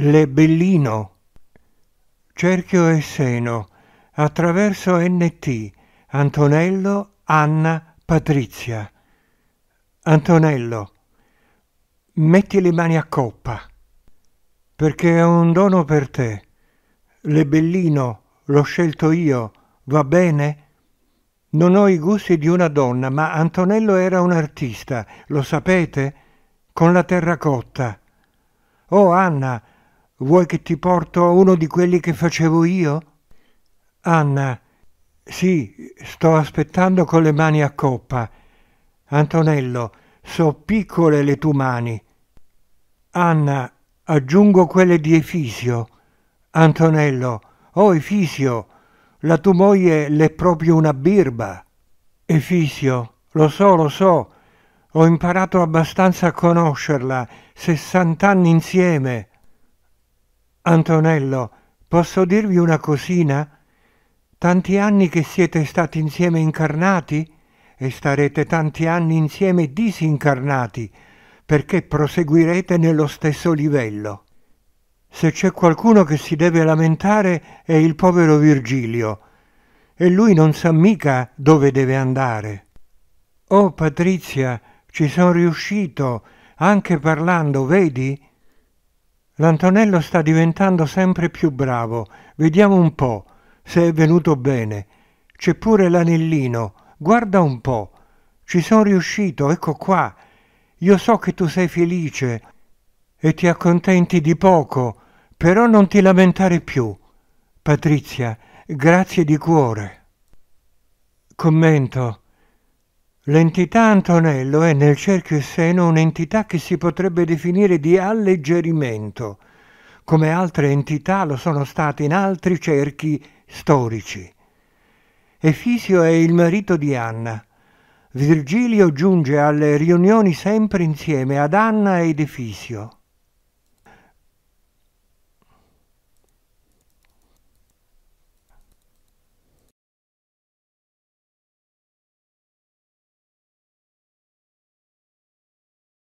Lebellino. Cerchio e seno. Attraverso NT. Antonello, Anna, Patrizia. Antonello. Metti le mani a coppa. Perché è un dono per te. Lebellino, l'ho scelto io. Va bene? Non ho i gusti di una donna, ma Antonello era un artista, lo sapete? Con la terracotta. Oh Anna, Vuoi che ti porto uno di quelli che facevo io? Anna. Sì, sto aspettando con le mani a coppa. Antonello, so piccole le tue mani. Anna, aggiungo quelle di Efisio. Antonello, oh Efisio, la tua moglie l'è proprio una birba. Efisio, lo so, lo so, ho imparato abbastanza a conoscerla, sessant'anni insieme. Antonello, posso dirvi una cosina? Tanti anni che siete stati insieme incarnati e starete tanti anni insieme disincarnati, perché proseguirete nello stesso livello. Se c'è qualcuno che si deve lamentare è il povero Virgilio, e lui non sa mica dove deve andare. Oh Patrizia, ci sono riuscito, anche parlando, vedi? L'Antonello sta diventando sempre più bravo, vediamo un po' se è venuto bene. C'è pure l'anellino, guarda un po'. Ci sono riuscito, ecco qua. Io so che tu sei felice e ti accontenti di poco, però non ti lamentare più. Patrizia, grazie di cuore. Commento. L'entità Antonello è nel cerchio e seno un'entità che si potrebbe definire di alleggerimento, come altre entità lo sono state in altri cerchi storici. Efisio è il marito di Anna. Virgilio giunge alle riunioni sempre insieme ad Anna ed Efisio.